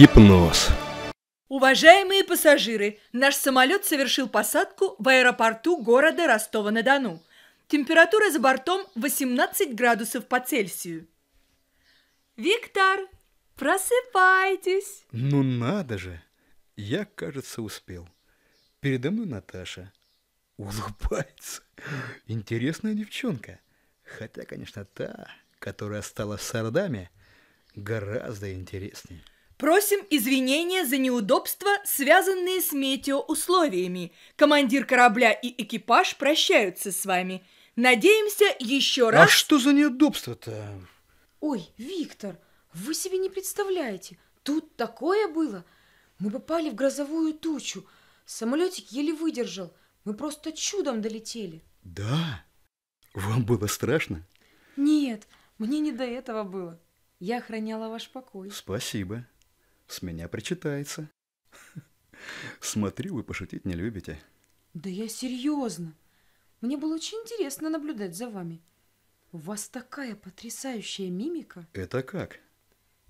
Гипноз. Уважаемые пассажиры, наш самолет совершил посадку в аэропорту города Ростова-на-Дону. Температура за бортом 18 градусов по Цельсию. Виктор, просыпайтесь. Ну надо же. Я, кажется, успел. Передо мной Наташа. Улыбается. Интересная девчонка. Хотя, конечно, та, которая стала с ордами, гораздо интереснее. Просим извинения за неудобства, связанные с метеоусловиями. Командир корабля и экипаж прощаются с вами. Надеемся еще а раз... А что за неудобства то Ой, Виктор, вы себе не представляете. Тут такое было. Мы попали в грозовую тучу. Самолетик еле выдержал. Мы просто чудом долетели. Да? Вам было страшно? Нет, мне не до этого было. Я охраняла ваш покой. Спасибо. С меня причитается. Смотрю, вы пошутить не любите. Да я серьезно. Мне было очень интересно наблюдать за вами. У вас такая потрясающая мимика. Это как?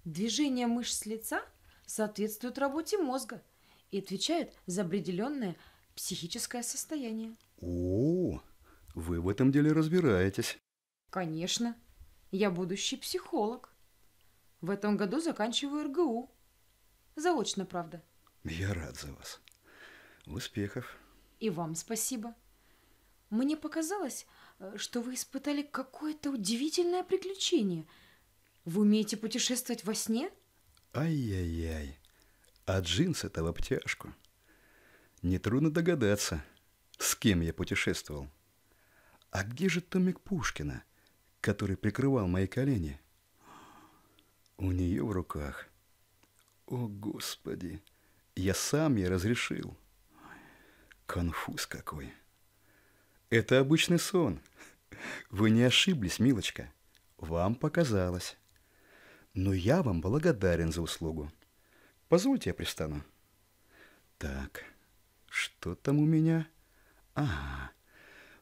Движение мышц лица соответствует работе мозга и отвечает за определенное психическое состояние. О, -о вы в этом деле разбираетесь. Конечно. Я будущий психолог. В этом году заканчиваю РГУ. Заочно, правда. Я рад за вас. Успехов. И вам спасибо. Мне показалось, э, что вы испытали какое-то удивительное приключение. Вы умеете путешествовать во сне? Ай-яй-яй. А джинс это в обтяжку. Нетрудно догадаться, с кем я путешествовал. А где же Томик Пушкина, который прикрывал мои колени? У нее в руках о, Господи! Я сам ей разрешил. Конфуз какой. Это обычный сон. Вы не ошиблись, милочка. Вам показалось. Но я вам благодарен за услугу. Позвольте я пристану. Так, что там у меня? А,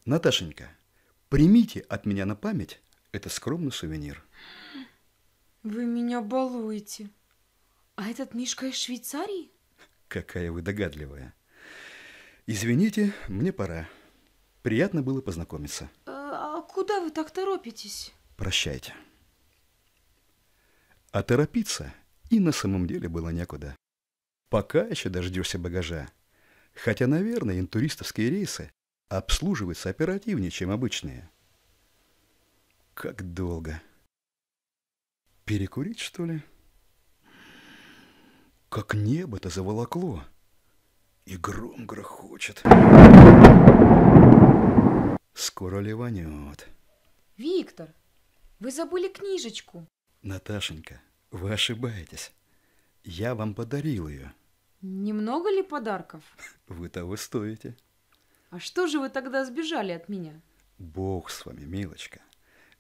Наташенька, примите от меня на память это скромный сувенир. Вы меня балуете. А этот Мишка из Швейцарии? Какая вы догадливая. Извините, мне пора. Приятно было познакомиться. Э, а куда вы так торопитесь? Прощайте. А торопиться и на самом деле было некуда. Пока еще дождешься багажа. Хотя, наверное, интуристовские рейсы обслуживаются оперативнее, чем обычные. Как долго. Перекурить, что ли? как небо-то заволокло, и гром грохочет. Скоро ливанет. Виктор, вы забыли книжечку. Наташенька, вы ошибаетесь. Я вам подарил ее. Немного ли подарков? Вы того стоите. А что же вы тогда сбежали от меня? Бог с вами, милочка.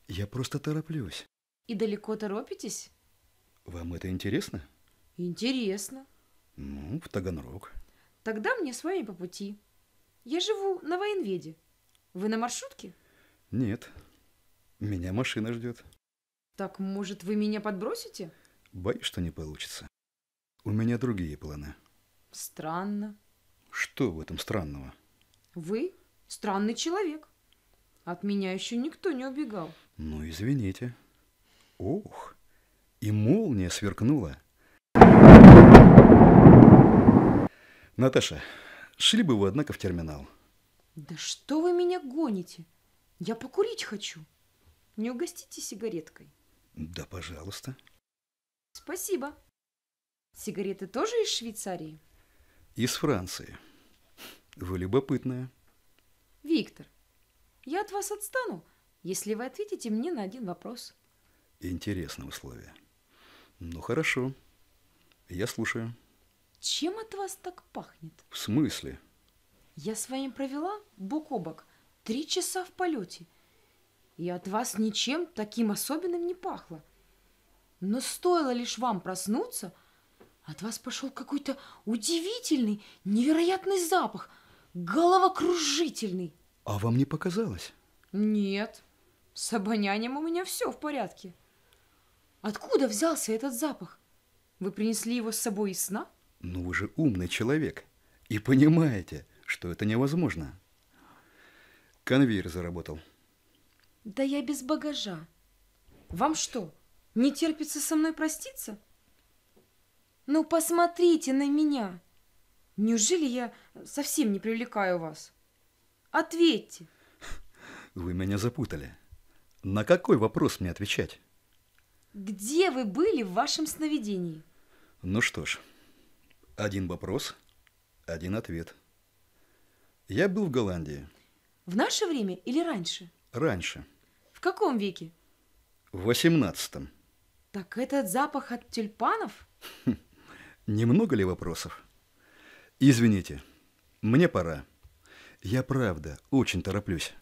Я просто тороплюсь. И далеко торопитесь? Вам это интересно? Интересно. Ну, в Таганрог. Тогда мне с вами по пути. Я живу на военведе. Вы на маршрутке? Нет. Меня машина ждет. Так, может, вы меня подбросите? Боюсь, что не получится. У меня другие планы. Странно. Что в этом странного? Вы странный человек. От меня еще никто не убегал. Ну, извините. Ох, и молния сверкнула. Наташа, шли бы вы, однако, в терминал. Да что вы меня гоните? Я покурить хочу. Не угостите сигареткой. Да, пожалуйста. Спасибо. Сигареты тоже из Швейцарии? Из Франции. Вы любопытная. Виктор, я от вас отстану, если вы ответите мне на один вопрос. Интересное условие. Ну, хорошо. Хорошо. Я слушаю. Чем от вас так пахнет? В смысле? Я с вами провела бок о бок три часа в полете. И от вас ничем таким особенным не пахло. Но стоило лишь вам проснуться, от вас пошел какой-то удивительный, невероятный запах, головокружительный. А вам не показалось? Нет, с обонянием у меня все в порядке. Откуда взялся этот запах? Вы принесли его с собой из сна? Ну, вы же умный человек и понимаете, что это невозможно. Конвейер заработал. Да я без багажа. Вам что, не терпится со мной проститься? Ну, посмотрите на меня. Неужели я совсем не привлекаю вас? Ответьте. Вы меня запутали. На какой вопрос мне отвечать? Где вы были в вашем сновидении? Ну что ж, один вопрос, один ответ. Я был в Голландии. В наше время или раньше? Раньше. В каком веке? В восемнадцатом. Так этот запах от тюльпанов? Хм, немного ли вопросов? Извините, мне пора. Я правда очень тороплюсь.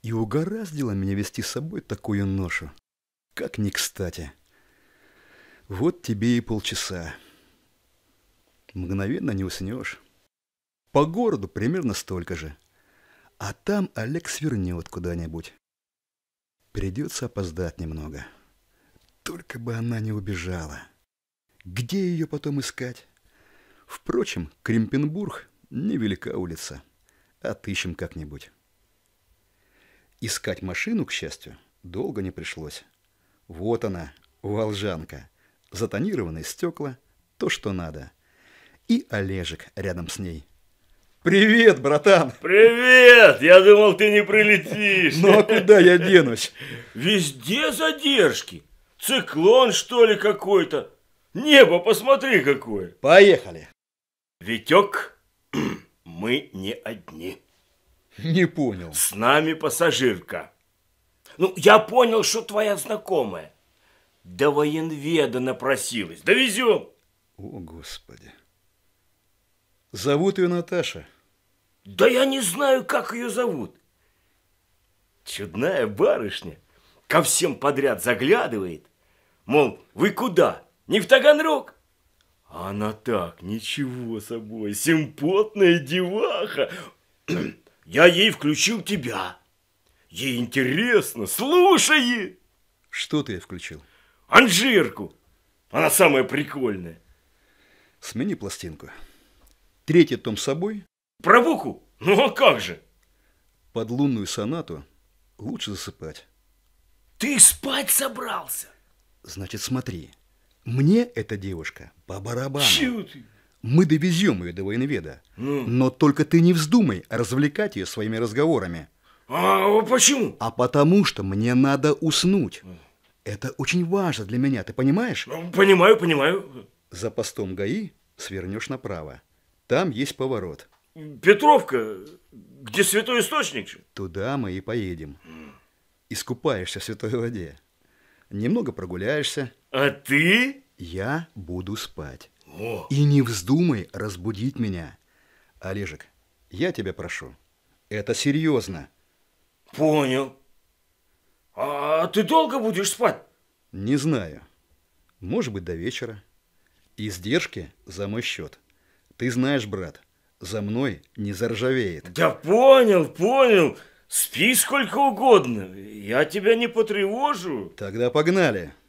И угораздило меня вести с собой такую ношу. Как не кстати. Вот тебе и полчаса. Мгновенно не уснешь. По городу примерно столько же. А там Олег свернет куда-нибудь. Придется опоздать немного. Только бы она не убежала. Где ее потом искать? Впрочем, Кремпенбург – невелика улица. Отыщем как-нибудь. Искать машину, к счастью, долго не пришлось. Вот она, Волжанка – затонированные стекла, то, что надо. И Олежек рядом с ней. Привет, братан! Привет! Я думал, ты не прилетишь. Ну а куда я денусь? Везде задержки. Циклон, что ли, какой-то. Небо, посмотри, какое. Поехали. Витек, мы не одни. Не понял. С нами пассажирка. Ну, я понял, что твоя знакомая. До военведа напросилась. Довезем. О, Господи. Зовут ее Наташа. Да я не знаю, как ее зовут. Чудная барышня. Ко всем подряд заглядывает. Мол, вы куда? Не в Таганрог? она так, ничего собой, симпотная деваха. Я ей включил тебя. Ей интересно, слушай. Что ты включил? Анжирку. Она самая прикольная. Смени пластинку. Третий том с собой. Про Вуку? Ну а как же? Под лунную сонату лучше засыпать. Ты спать собрался? Значит, смотри. Мне эта девушка по барабану. Чего ты? Мы довезем ее до военведа. Ну. Но только ты не вздумай развлекать ее своими разговорами. А, а почему? А потому что мне надо уснуть. Это очень важно для меня, ты понимаешь? Ну, понимаю, понимаю. За постом ГАИ свернешь направо. Там есть поворот. Петровка, где святой источник? Туда мы и поедем. Искупаешься в святой воде. Немного прогуляешься. А ты? Я буду спать. О. И не вздумай разбудить меня. Олежек, я тебя прошу. Это серьезно. Понял ты долго будешь спать? Не знаю. Может быть, до вечера. Издержки за мой счет. Ты знаешь, брат, за мной не заржавеет. Да понял, понял. Спи сколько угодно. Я тебя не потревожу. Тогда погнали. Погнали.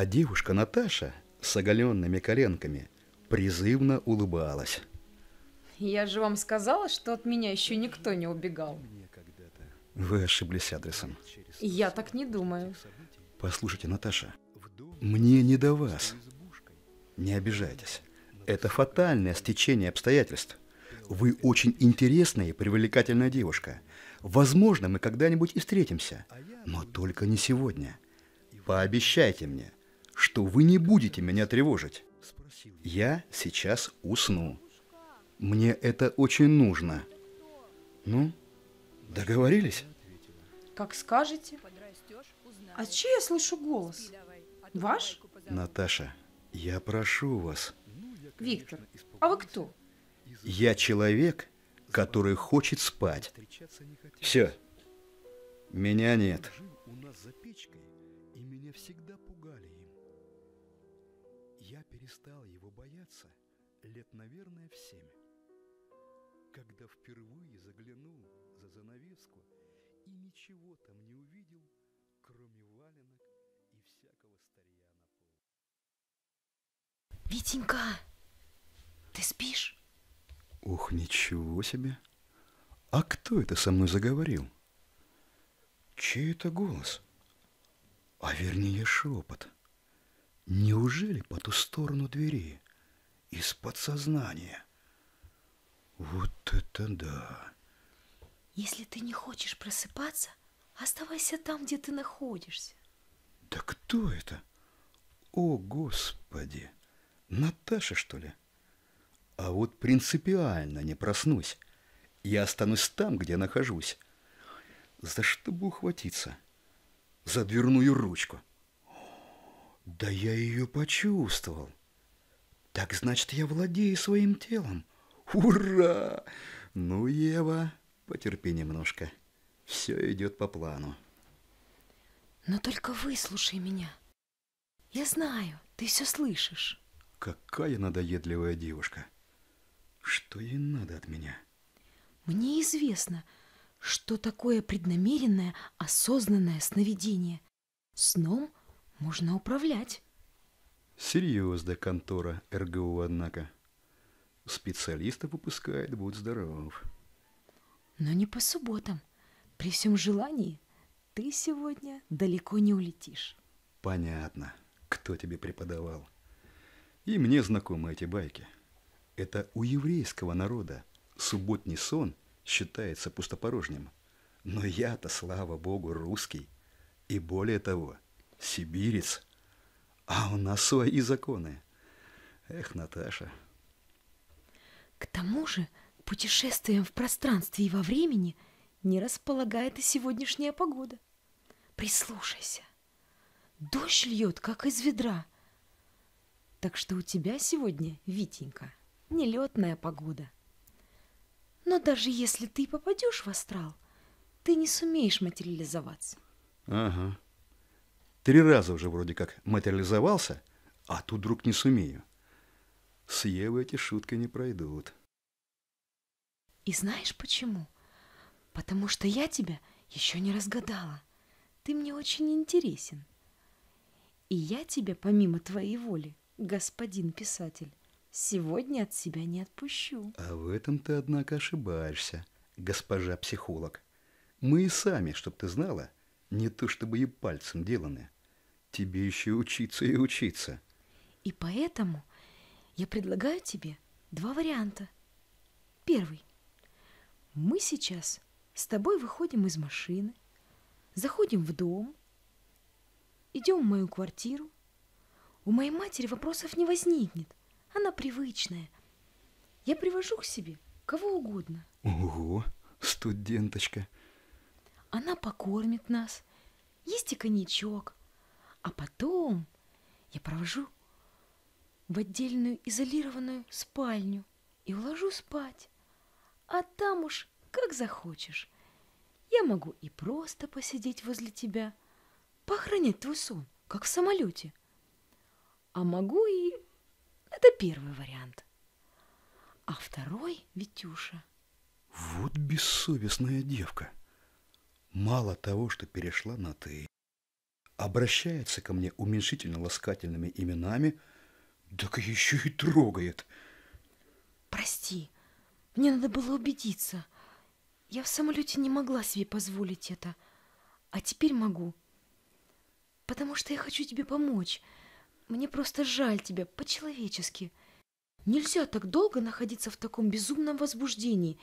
А девушка Наташа с оголенными коленками призывно улыбалась. Я же вам сказала, что от меня еще никто не убегал. Вы ошиблись адресом. Я так не думаю. Послушайте, Наташа, мне не до вас. Не обижайтесь. Это фатальное стечение обстоятельств. Вы очень интересная и привлекательная девушка. Возможно, мы когда-нибудь и встретимся, но только не сегодня. Пообещайте мне, что вы не будете меня тревожить. Я сейчас усну. Мне это очень нужно. Ну, договорились? Как скажете. А чей я слышу голос? Ваш? Наташа, я прошу вас. Виктор, а вы кто? Я человек, который хочет спать. Все. Меня нет. У нас за печкой, и меня всегда пугали я перестал его бояться лет, наверное, в семь, когда впервые заглянул за занавеску и ничего там не увидел, кроме валенок и всякого старья на полу. Витенька, ты спишь? Ух, ничего себе! А кто это со мной заговорил? Чей это голос? А вернее шепот – Неужели по ту сторону двери? Из подсознания? Вот это да! Если ты не хочешь просыпаться, оставайся там, где ты находишься. Да кто это? О, Господи! Наташа, что ли? А вот принципиально не проснусь. Я останусь там, где нахожусь. За что бы ухватиться? За дверную ручку. Да я ее почувствовал. Так значит, я владею своим телом. Ура! Ну, Ева, потерпи немножко. Все идет по плану. Но только выслушай меня. Я знаю, ты все слышишь. Какая надоедливая девушка. Что ей надо от меня? Мне известно, что такое преднамеренное, осознанное сновидение. Сном можно управлять. Серьезная контора РГУ, однако. специалиста выпускает, будь здоров. Но не по субботам. При всем желании ты сегодня далеко не улетишь. Понятно, кто тебе преподавал. И мне знакомы эти байки. Это у еврейского народа субботний сон считается пустопорожним. Но я-то, слава богу, русский. И более того – сибирец, а у нас свои законы. Эх, Наташа. К тому же путешествием в пространстве и во времени не располагает и сегодняшняя погода. Прислушайся. Дождь льет, как из ведра. Так что у тебя сегодня, Витенька, нелетная погода. Но даже если ты попадешь в астрал, ты не сумеешь материализоваться. Ага. Три раза уже вроде как материализовался, а тут вдруг не сумею. С Евой эти шутки не пройдут. И знаешь почему? Потому что я тебя еще не разгадала. Ты мне очень интересен. И я тебя, помимо твоей воли, господин писатель, сегодня от себя не отпущу. А в этом ты, однако, ошибаешься, госпожа психолог. Мы и сами, чтоб ты знала, не то чтобы и пальцем деланы. Тебе еще учиться и учиться. И поэтому я предлагаю тебе два варианта. Первый. Мы сейчас с тобой выходим из машины, заходим в дом, идем в мою квартиру. У моей матери вопросов не возникнет. Она привычная. Я привожу к себе кого угодно. Ого, студенточка. Она покормит нас. Есть и коньячок. А потом я провожу в отдельную изолированную спальню и уложу спать. А там уж как захочешь. Я могу и просто посидеть возле тебя, поохранять твой сон, как в самолете. А могу и... Это первый вариант. А второй, Витюша... Вот бессовестная девка. Мало того, что перешла на «ты», обращается ко мне уменьшительно-ласкательными именами, так еще и трогает. Прости, мне надо было убедиться. Я в самолете не могла себе позволить это, а теперь могу. Потому что я хочу тебе помочь. Мне просто жаль тебя, по-человечески. Нельзя так долго находиться в таком безумном возбуждении.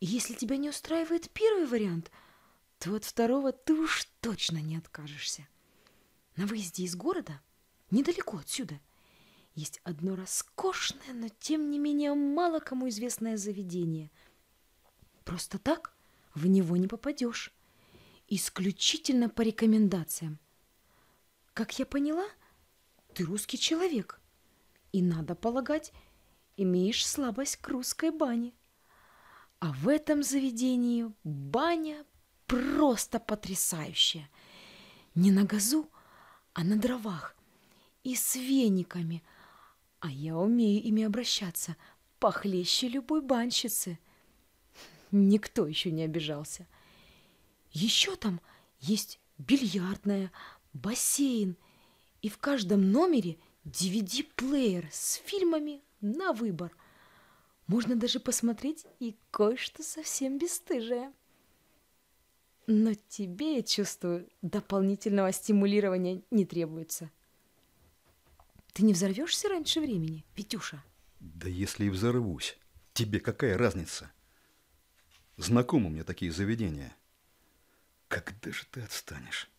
И если тебя не устраивает первый вариант, то от второго ты уж точно не откажешься. На выезде из города, недалеко отсюда, есть одно роскошное, но тем не менее мало кому известное заведение. Просто так в него не попадешь. Исключительно по рекомендациям. Как я поняла, ты русский человек. И, надо полагать, имеешь слабость к русской бане. А в этом заведении баня просто потрясающая. Не на газу, а на дровах. И с вениками. А я умею ими обращаться. Похлеще любой банщицы. Никто еще не обижался. Еще там есть бильярдная, бассейн. И в каждом номере DVD-плеер с фильмами на выбор. Можно даже посмотреть и кое-что совсем бесстыжее. Но тебе, я чувствую, дополнительного стимулирования не требуется. Ты не взорвешься раньше времени, Петюша? Да если и взорвусь, тебе какая разница? Знакомы мне такие заведения. Когда же ты отстанешь?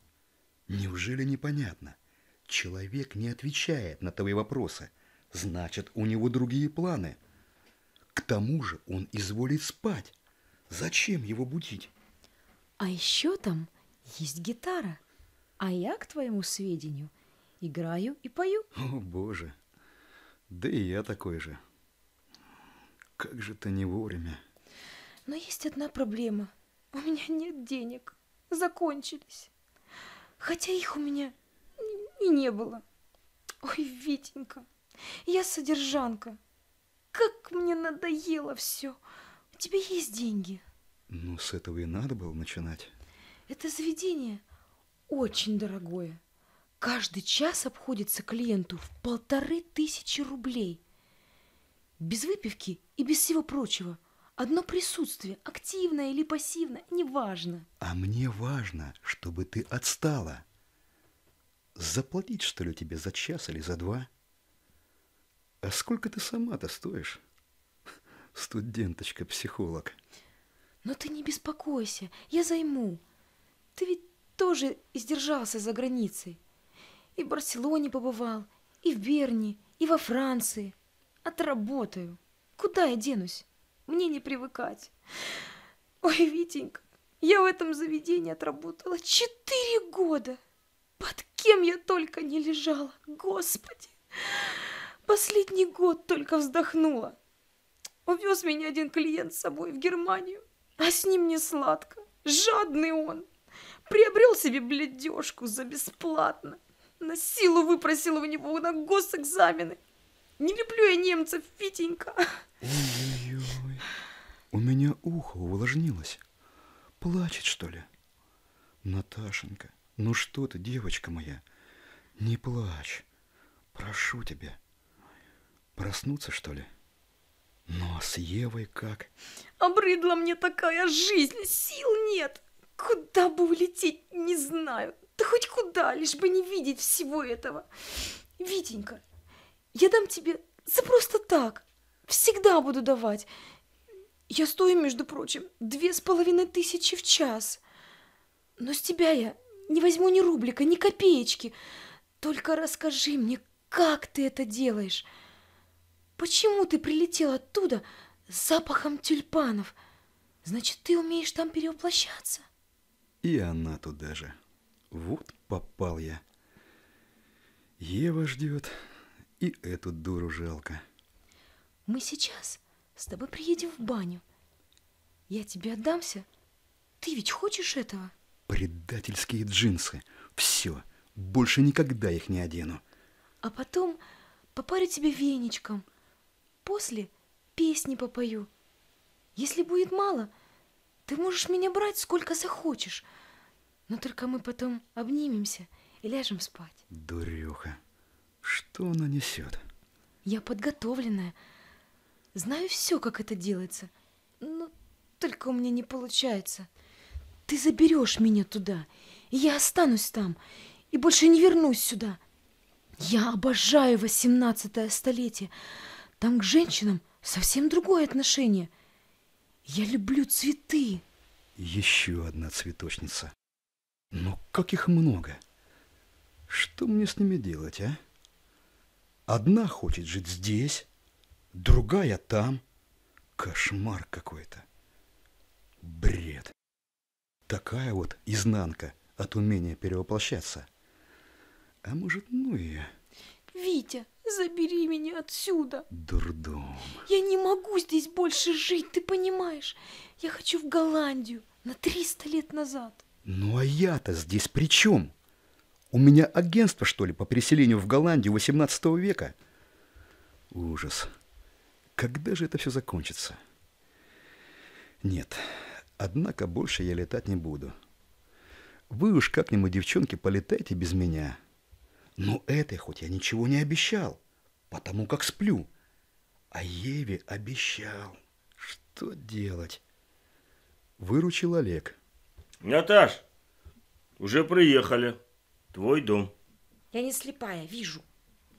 Неужели непонятно? Человек не отвечает на твои вопросы. Значит, у него другие планы. К тому же он изволит спать. Зачем его будить? А еще там есть гитара. А я, к твоему сведению, играю и пою. О, боже. Да и я такой же. Как же ты не вовремя. Но есть одна проблема. У меня нет денег. Закончились. Хотя их у меня и не было. Ой, Витенька, я содержанка. Как мне надоело все. У тебя есть деньги? Ну, с этого и надо было начинать. Это заведение очень дорогое. Каждый час обходится клиенту в полторы тысячи рублей. Без выпивки и без всего прочего. Одно присутствие, активное или пассивное, неважно. А мне важно, чтобы ты отстала. Заплатить, что ли, тебе за час или за два? А сколько ты сама-то стоишь? Студенточка-психолог. Студенточка-психолог. Но ты не беспокойся, я займу. Ты ведь тоже издержался за границей. И в Барселоне побывал, и в Берне, и во Франции. Отработаю. Куда я денусь? Мне не привыкать. Ой, Витенька, я в этом заведении отработала четыре года. Под кем я только не лежала, Господи! Последний год только вздохнула. Увез меня один клиент с собой в Германию. А с ним не сладко. Жадный он. Приобрел себе бледежку за бесплатно. На силу выпросил у него на госэкзамены. Не люблю я немцев, Фитенька. Ой-ой-ой. У меня ухо увлажнилось. Плачет, что ли? Наташенька, ну что ты, девочка моя? Не плачь. Прошу тебя. Проснуться, что ли? Ну а с Евой как? Обрыдла мне такая жизнь, сил нет. Куда бы улететь, не знаю. Да хоть куда, лишь бы не видеть всего этого. Витенька, я дам тебе за просто так. Всегда буду давать. Я стою, между прочим, две с половиной тысячи в час. Но с тебя я не возьму ни рублика, ни копеечки. Только расскажи мне, как ты это делаешь. Почему ты прилетел оттуда с запахом тюльпанов? Значит, ты умеешь там перевоплощаться? И она туда же. Вот попал я. Ева ждет, и эту дуру жалко. Мы сейчас с тобой приедем в баню. Я тебе отдамся. Ты ведь хочешь этого? Предательские джинсы. Все. Больше никогда их не одену. А потом попарю тебе веничком – После песни попою. Если будет мало, ты можешь меня брать сколько захочешь. Но только мы потом обнимемся и ляжем спать. Дурюха, что она несет? Я подготовленная. Знаю все, как это делается. Но только у меня не получается. Ты заберешь меня туда, и я останусь там, и больше не вернусь сюда. Я обожаю восемнадцатое столетие. Там к женщинам совсем другое отношение. Я люблю цветы. Еще одна цветочница. Но как их много. Что мне с ними делать, а? Одна хочет жить здесь, другая там. Кошмар какой-то. Бред. Такая вот изнанка от умения перевоплощаться. А может, ну ее... Витя, забери меня отсюда. Дурдом. Я не могу здесь больше жить, ты понимаешь? Я хочу в Голландию на 300 лет назад. Ну а я-то здесь при чем? У меня агентство, что ли, по переселению в Голландию 18 века? Ужас. Когда же это все закончится? Нет, однако больше я летать не буду. Вы уж как-нибудь, девчонки, полетайте без меня. Но этой хоть я ничего не обещал, потому как сплю. А Еве обещал. Что делать? Выручил Олег. Наташ, уже приехали. Твой дом. Я не слепая, вижу.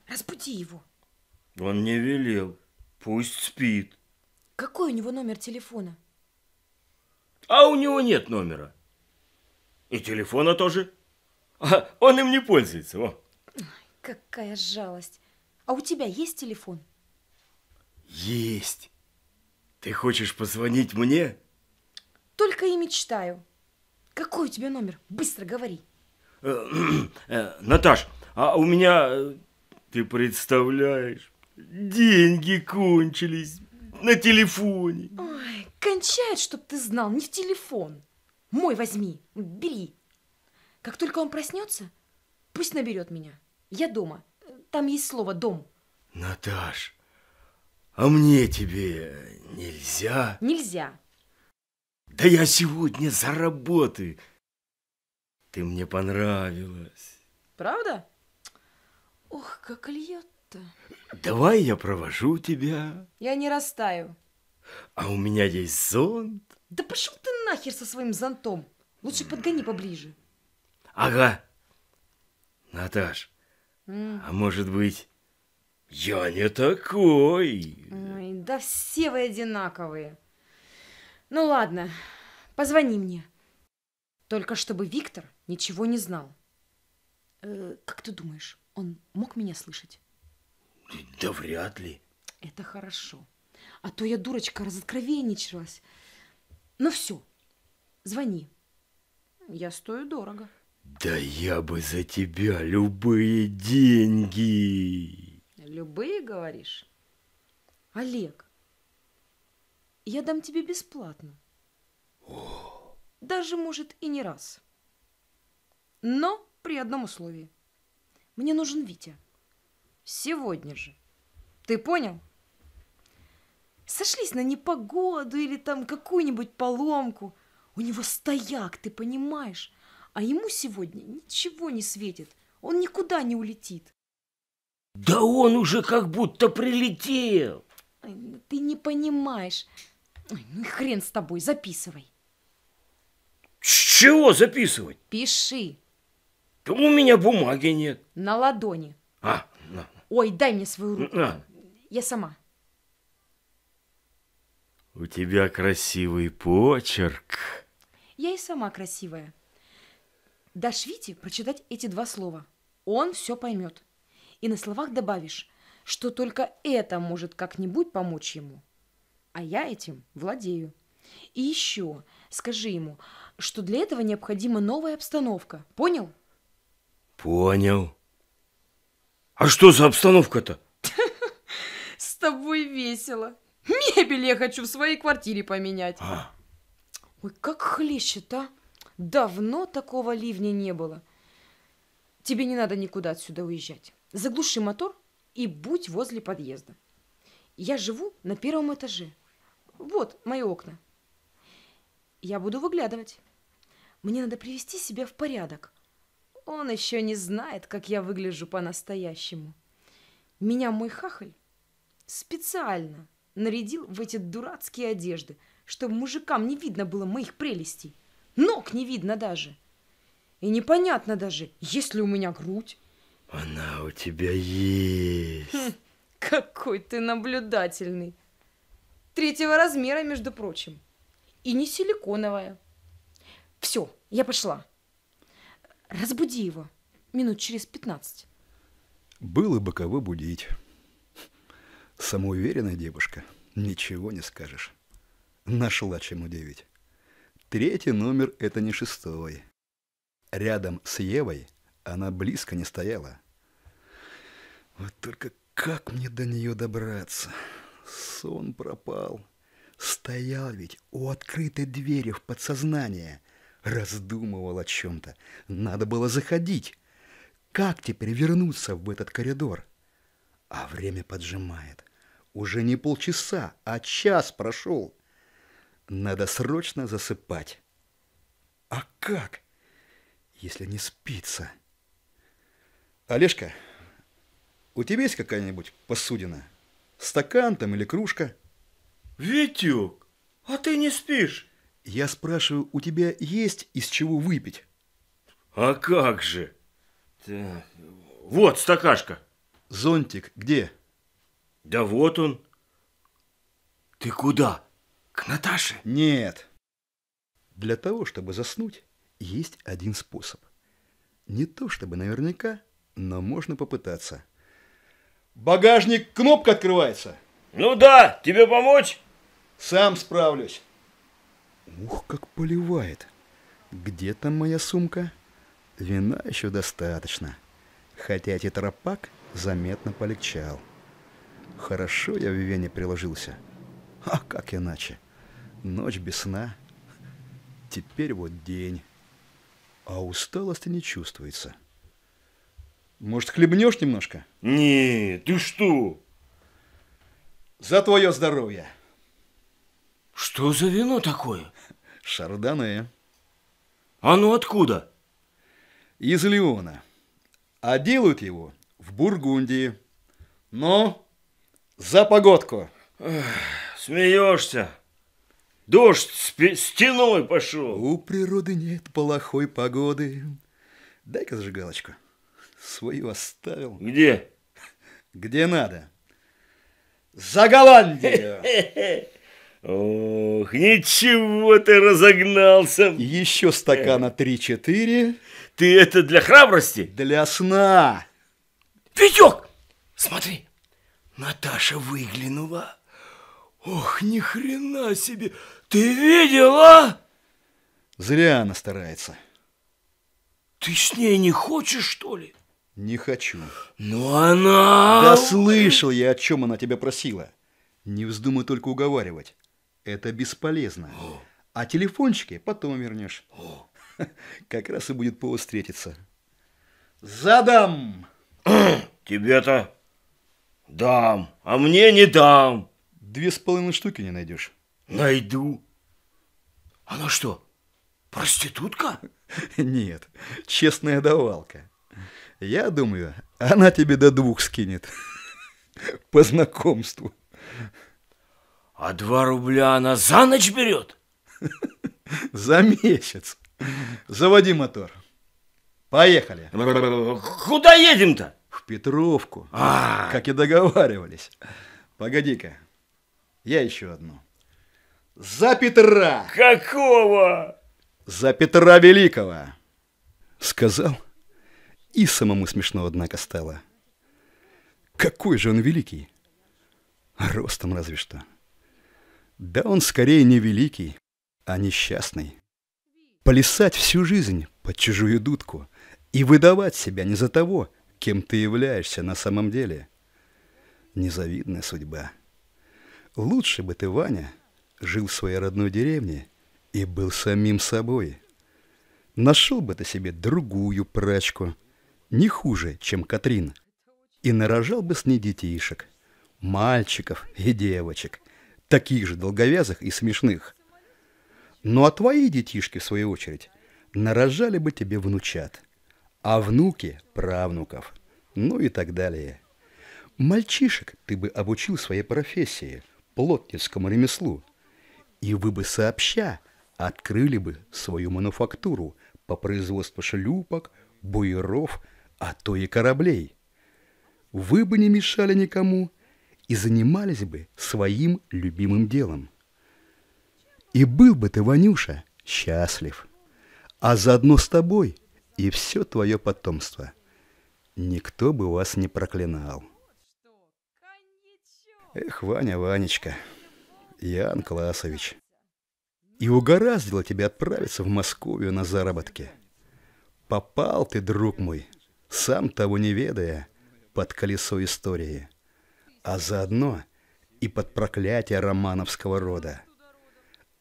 Разбуди его. Он не велел. Пусть спит. Какой у него номер телефона? А у него нет номера. И телефона тоже. А он им не пользуется. Во. Какая жалость. А у тебя есть телефон? Есть. Ты хочешь позвонить мне? Только и мечтаю. Какой у тебя номер? Быстро говори. Э, э, Наташ, а у меня, э, ты представляешь, деньги кончились на телефоне. Ой, кончает, чтоб ты знал, не в телефон. Мой возьми, бери. Как только он проснется, пусть наберет меня. Я дома. Там есть слово «дом». Наташ, а мне тебе нельзя? Нельзя. Да я сегодня за работы. Ты мне понравилась. Правда? Ох, как льет-то. Давай я провожу тебя. Я не растаю. А у меня есть зонт. Да пошел ты нахер со своим зонтом. Лучше подгони поближе. Ага. Наташ, а может быть, я не такой? Ой, да все вы одинаковые. Ну ладно, позвони мне. Только чтобы Виктор ничего не знал. Э, как ты думаешь, он мог меня слышать? Да вряд ли. Это хорошо. А то я, дурочка, разоткровенничалась. Ну все, звони. Я стою дорого. Да я бы за тебя любые деньги. Любые, говоришь? Олег, я дам тебе бесплатно. О. Даже, может, и не раз. Но при одном условии. Мне нужен Витя. Сегодня же. Ты понял? Сошлись на непогоду или там какую-нибудь поломку. У него стояк, ты понимаешь? А ему сегодня ничего не светит. Он никуда не улетит. Да он уже как будто прилетел. Ну ты не понимаешь. Ой, ну и хрен с тобой, записывай. С чего записывать? Пиши. Да у меня бумаги нет. На ладони. А, на. Ой, дай мне свою руку. На. Я сама. У тебя красивый почерк. Я и сама красивая. Дашь Вите прочитать эти два слова. Он все поймет. И на словах добавишь, что только это может как-нибудь помочь ему. А я этим владею. И еще скажи ему, что для этого необходима новая обстановка. Понял? Понял. А что за обстановка-то? С тобой весело. Мебель я хочу в своей квартире поменять. А. Ой, как хлещет, а? Давно такого ливня не было. Тебе не надо никуда отсюда уезжать. Заглуши мотор и будь возле подъезда. Я живу на первом этаже. Вот мои окна. Я буду выглядывать. Мне надо привести себя в порядок. Он еще не знает, как я выгляжу по-настоящему. Меня мой хахаль специально нарядил в эти дурацкие одежды, чтобы мужикам не видно было моих прелестей ног не видно даже. И непонятно даже, есть ли у меня грудь. Она у тебя есть. Хм, какой ты наблюдательный. Третьего размера, между прочим. И не силиконовая. Все, я пошла. Разбуди его минут через пятнадцать. Было бы кого будить. Самоуверенная девушка, ничего не скажешь. Нашла чем удивить. Третий номер – это не шестой. Рядом с Евой она близко не стояла. Вот только как мне до нее добраться? Сон пропал. Стоял ведь у открытой двери в подсознание. Раздумывал о чем-то. Надо было заходить. Как теперь вернуться в этот коридор? А время поджимает. Уже не полчаса, а час прошел. Надо срочно засыпать. А как, если не спится? Олежка, у тебя есть какая-нибудь посудина? Стакан там или кружка? Витюк, а ты не спишь? Я спрашиваю, у тебя есть из чего выпить? А как же? Так, вот стакашка. Зонтик где? Да вот он. Ты куда? К Наташе? Нет. Для того, чтобы заснуть, есть один способ. Не то чтобы наверняка, но можно попытаться. Багажник, кнопка открывается. Ну да, тебе помочь? Сам справлюсь. Ух, как поливает. Где там моя сумка? Вина еще достаточно. Хотя тетрапак заметно полегчал. Хорошо я в Вене приложился. А как иначе? Ночь без сна. Теперь вот день. А усталости не чувствуется. Может, хлебнешь немножко? Не, ты что? За твое здоровье. Что за вино такое? Шардоне. Оно а ну откуда? Из Леона. А делают его в Бургундии. Но за погодку. Эх, смеешься. Дождь с стеной пошел. У природы нет плохой погоды. Дай-ка зажигалочку. Свою оставил. Где? Где надо. За Голландию! Ох, ничего ты разогнался. Еще стакана 3-4. Ты это для храбрости? Для сна. Витек, смотри, Наташа выглянула. Ох, ни хрена себе! Ты видела? Зря она старается. Ты с ней не хочешь, что ли? Не хочу. Но ну, она... Да слышал я, о чем она тебя просила. Не вздумай только уговаривать. Это бесполезно. О. А телефончики потом вернешь. О. Как раз и будет повод встретиться. Задам! Тебе-то дам, а мне не дам. Две с половиной штуки не найдешь. Найду. Она что, проститутка? Нет, честная давалка. Я думаю, она тебе до двух скинет. По знакомству. А два рубля она за ночь берет? За месяц. Заводи мотор. Поехали. Куда едем-то? В Петровку. А -а -а. Как и договаривались. Погоди-ка. Я еще одну. За Петра! Какого? За Петра Великого! Сказал, и самому смешно, однако, стало. Какой же он великий! Ростом разве что. Да он скорее не великий, а несчастный. Полисать всю жизнь под чужую дудку и выдавать себя не за того, кем ты являешься на самом деле. Незавидная судьба. Лучше бы ты, Ваня, жил в своей родной деревне и был самим собой. Нашел бы ты себе другую прачку, не хуже, чем Катрин, и нарожал бы с ней детишек, мальчиков и девочек, таких же долговязых и смешных. Ну а твои детишки, в свою очередь, нарожали бы тебе внучат, а внуки – правнуков, ну и так далее. Мальчишек ты бы обучил своей профессии – плотницкому ремеслу – и вы бы сообща открыли бы свою мануфактуру по производству шлюпок, буеров, а то и кораблей. Вы бы не мешали никому и занимались бы своим любимым делом. И был бы ты, Ванюша, счастлив, а заодно с тобой и все твое потомство. Никто бы вас не проклинал. Эх, Ваня, Ванечка... Ян Классович. И угораздило тебя отправиться в Москву на заработки. Попал ты, друг мой, сам того не ведая, под колесо истории, а заодно и под проклятие романовского рода.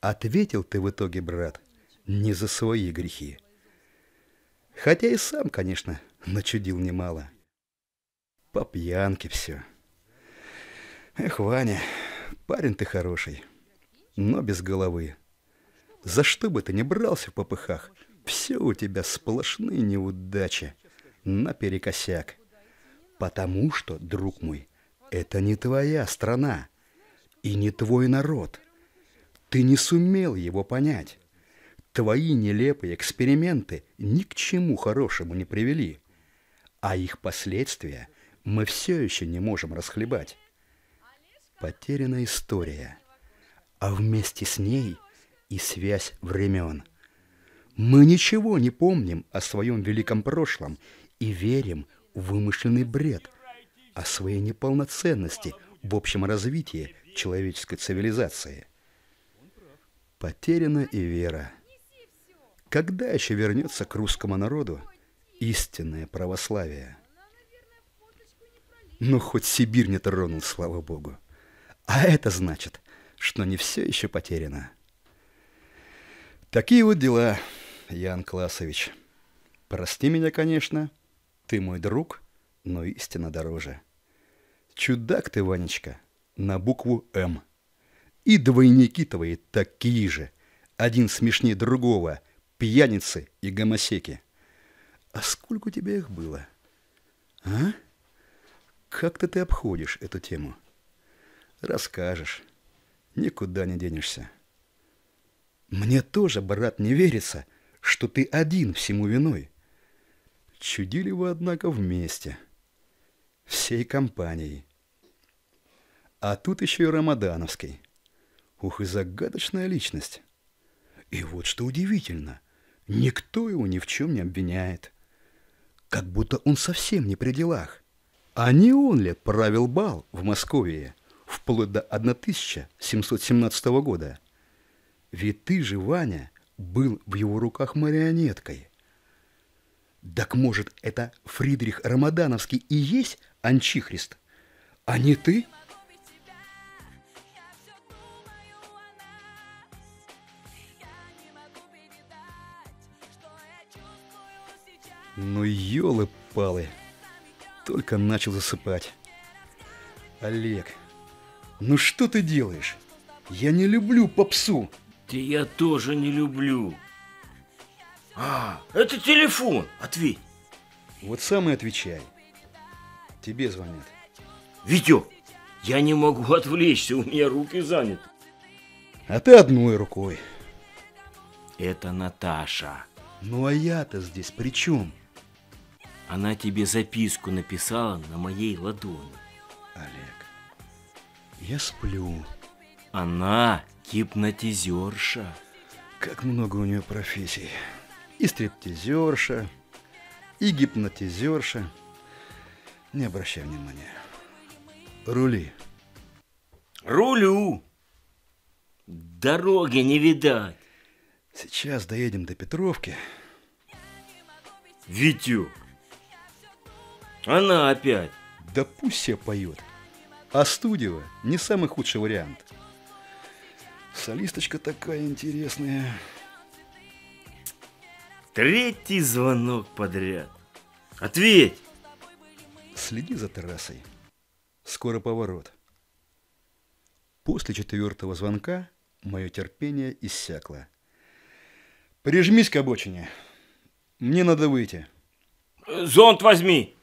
Ответил ты в итоге, брат, не за свои грехи. Хотя и сам, конечно, начудил немало. По пьянке все. Эх, Ваня... Парень ты хороший, но без головы. За что бы ты ни брался в попыхах, все у тебя сплошные неудачи наперекосяк. Потому что, друг мой, это не твоя страна и не твой народ. Ты не сумел его понять. Твои нелепые эксперименты ни к чему хорошему не привели, а их последствия мы все еще не можем расхлебать потеряна история, а вместе с ней и связь времен. Мы ничего не помним о своем великом прошлом и верим в вымышленный бред, о своей неполноценности в общем развитии человеческой цивилизации. Потеряна и вера. Когда еще вернется к русскому народу истинное православие? Но ну, хоть Сибирь не тронул, слава Богу. А это значит, что не все еще потеряно. Такие вот дела, Ян Классович. Прости меня, конечно. Ты мой друг, но истина дороже. Чудак ты, Ванечка, на букву «М». И двойники твои такие же. Один смешнее другого. Пьяницы и гомосеки. А сколько у тебя их было? А? Как-то ты обходишь эту тему. — Расскажешь. Никуда не денешься. Мне тоже, брат, не верится, что ты один всему виной. Чудили вы, однако, вместе. Всей компанией. А тут еще и Рамадановский. Ух, и загадочная личность. И вот что удивительно, никто его ни в чем не обвиняет. Как будто он совсем не при делах. А не он ли правил бал в Москве? вплоть до 1717 года. Ведь ты же, Ваня, был в его руках марионеткой. Так может, это Фридрих Рамадановский и есть Анчихрист, а не ты? Ну, елы-палы, только начал засыпать. Олег, ну что ты делаешь? Я не люблю попсу. Ты я тоже не люблю. А, это телефон. Ответь. Вот сам и отвечай. Тебе звонят. Витек, я не могу отвлечься, у меня руки заняты. А ты одной рукой. Это Наташа. Ну а я-то здесь при чем? Она тебе записку написала на моей ладони. Я сплю. Она гипнотизерша. Как много у нее профессий. И стриптизерша, и гипнотизерша. Не обращай внимания. Рули. Рулю. Дороги не видать. Сейчас доедем до Петровки. Витю. Она опять. Да пусть себе поет. А студио не самый худший вариант. Солисточка такая интересная. Третий звонок подряд. Ответь! Следи за террасой. Скоро поворот. После четвертого звонка мое терпение иссякло. Прижмись к обочине. Мне надо выйти. Зонт возьми.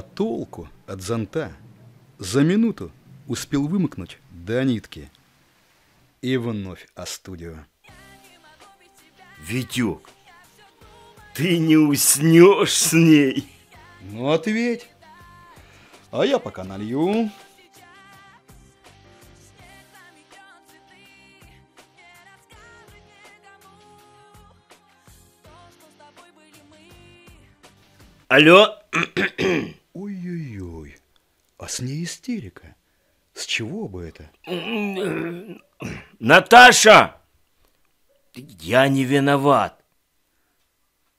А толку от зонта? За минуту успел вымокнуть до нитки. И вновь о студию. Витюк, ты не уснешь с ней. Ну, ответь. А я пока налью. Алло вас не истерика? С чего бы это? Наташа! Я не виноват.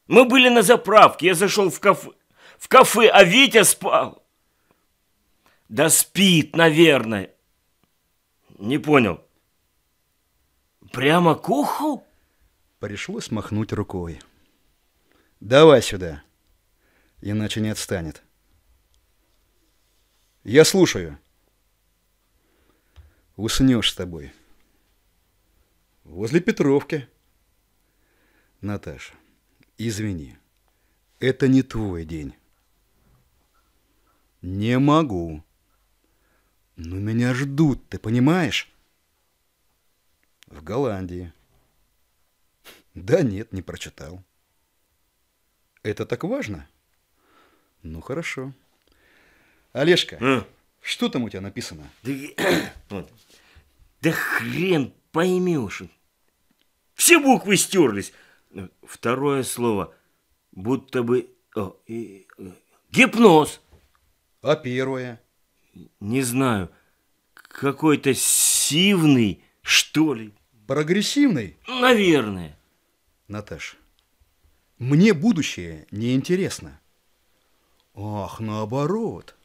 Мы были на заправке, я зашел в кафе, в кафе, а Витя спал. Да спит, наверное. Не понял. Прямо к уху? Пришлось махнуть рукой. Давай сюда, иначе не отстанет. Я слушаю. Уснешь с тобой. Возле Петровки. Наташа, извини, это не твой день. Не могу. Но меня ждут, ты понимаешь? В Голландии. Да нет, не прочитал. Это так важно? Ну хорошо. Олежка, а? что там у тебя написано? Да, вот. да хрен поймешь. Все буквы стерлись. Второе слово. Будто бы... О, и, э, гипноз. А первое? Не знаю. Какой-то сивный, что ли. Прогрессивный? Наверное. Наташ, мне будущее не интересно. Ах, наоборот.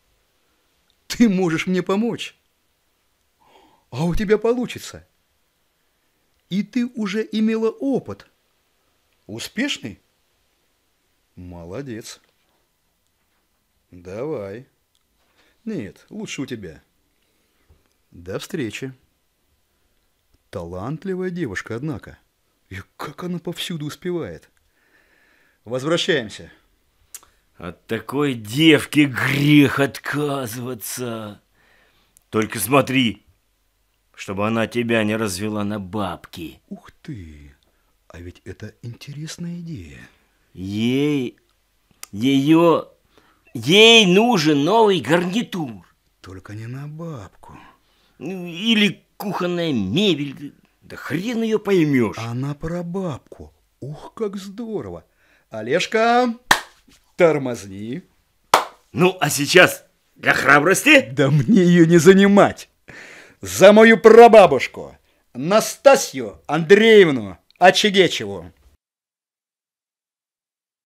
Ты можешь мне помочь. А у тебя получится. И ты уже имела опыт. Успешный? Молодец. Давай. Нет, лучше у тебя. До встречи. Талантливая девушка, однако. И как она повсюду успевает. Возвращаемся. От такой девки грех отказываться. Только смотри, чтобы она тебя не развела на бабки. Ух ты, а ведь это интересная идея. Ей, ее, ей нужен новый гарнитур. Только не на бабку. Ну, или кухонная мебель, да хрен ее поймешь. Она про бабку. Ух, как здорово. Олежка! Тормозни. Ну, а сейчас для храбрости? Да мне ее не занимать. За мою прабабушку, Настасью Андреевну Очегечеву.